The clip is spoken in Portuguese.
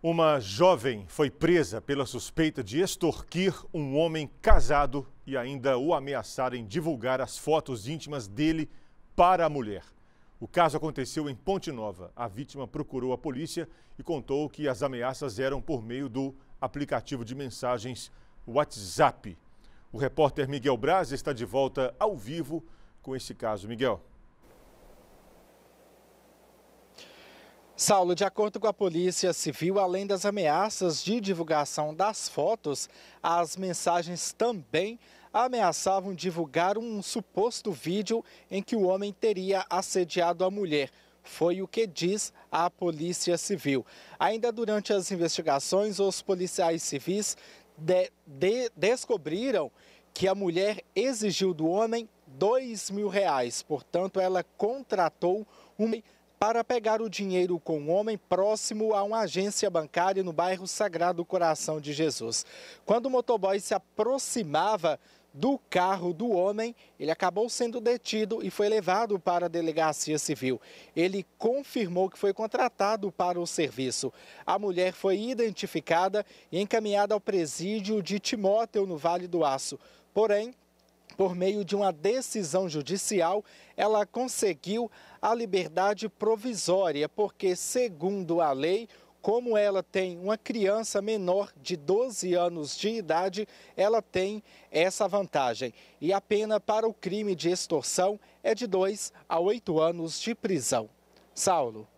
Uma jovem foi presa pela suspeita de extorquir um homem casado e ainda o ameaçar em divulgar as fotos íntimas dele para a mulher. O caso aconteceu em Ponte Nova. A vítima procurou a polícia e contou que as ameaças eram por meio do aplicativo de mensagens WhatsApp. O repórter Miguel Braz está de volta ao vivo com esse caso. Miguel. Saulo, de acordo com a Polícia Civil, além das ameaças de divulgação das fotos, as mensagens também ameaçavam divulgar um suposto vídeo em que o homem teria assediado a mulher. Foi o que diz a Polícia Civil. Ainda durante as investigações, os policiais civis de, de, descobriram que a mulher exigiu do homem dois mil reais. Portanto, ela contratou um para pegar o dinheiro com um homem próximo a uma agência bancária no bairro Sagrado Coração de Jesus. Quando o motoboy se aproximava do carro do homem, ele acabou sendo detido e foi levado para a delegacia civil. Ele confirmou que foi contratado para o serviço. A mulher foi identificada e encaminhada ao presídio de Timóteo, no Vale do Aço. Porém, por meio de uma decisão judicial, ela conseguiu a liberdade provisória, porque, segundo a lei, como ela tem uma criança menor de 12 anos de idade, ela tem essa vantagem. E a pena para o crime de extorsão é de 2 a 8 anos de prisão. Saulo.